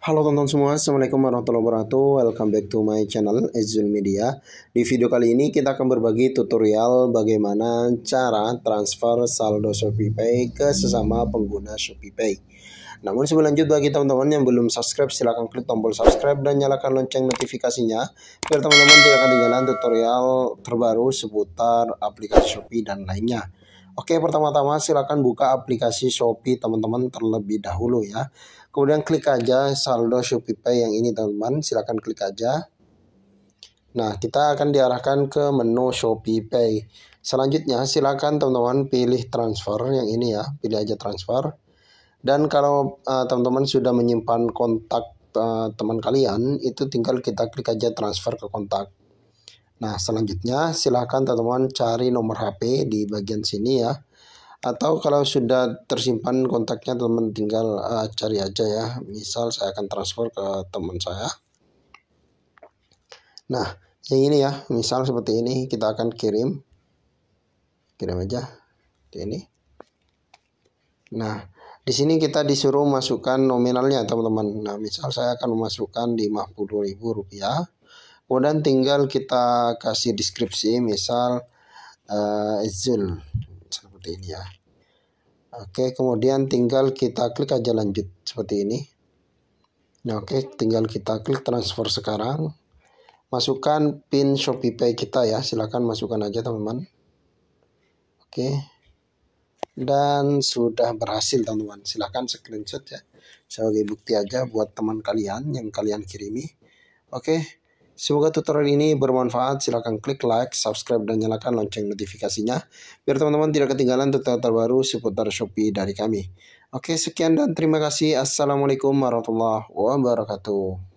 Halo teman-teman semua, Assalamualaikum warahmatullahi wabarakatuh Welcome back to my channel Ezul Media Di video kali ini kita akan berbagi tutorial bagaimana cara transfer saldo Shopee Pay ke sesama pengguna Shopee Pay Namun sebelum lanjut bagi teman-teman yang belum subscribe silahkan klik tombol subscribe dan nyalakan lonceng notifikasinya Biar teman-teman tidak akan ketinggalan tutorial terbaru seputar aplikasi Shopee dan lainnya Oke, pertama-tama silakan buka aplikasi Shopee teman-teman terlebih dahulu ya. Kemudian klik aja saldo Shopee Pay yang ini teman-teman, silakan klik aja. Nah, kita akan diarahkan ke menu Shopee Pay. Selanjutnya, silakan teman-teman pilih transfer yang ini ya, pilih aja transfer. Dan kalau eh, teman-teman uh, sudah menyimpan kontak uh, teman kalian, itu tinggal kita klik aja transfer ke kontak. Nah, selanjutnya silahkan teman-teman cari nomor HP di bagian sini ya. Atau kalau sudah tersimpan kontaknya teman-teman tinggal uh, cari aja ya. Misal saya akan transfer ke teman saya. Nah, yang ini ya, misal seperti ini kita akan kirim. Kirim aja. Ini. Nah, di sini kita disuruh masukkan nominalnya teman-teman. Nah, misal saya akan memasukkan 50.000 rupiah Kemudian tinggal kita kasih deskripsi misal uh, Zul seperti ini ya. Oke, kemudian tinggal kita klik aja lanjut seperti ini. Nah, oke, tinggal kita klik transfer sekarang. Masukkan pin Shopee Pay kita ya, silahkan masukkan aja teman-teman. Oke. Dan sudah berhasil teman-teman. silahkan screenshot ya. Sebagai bukti aja buat teman kalian yang kalian kirimi. Oke. Semoga tutorial ini bermanfaat. Silahkan klik like, subscribe, dan nyalakan lonceng notifikasinya. Biar teman-teman tidak ketinggalan tutorial terbaru seputar Shopee dari kami. Oke, sekian dan terima kasih. Assalamualaikum warahmatullahi wabarakatuh.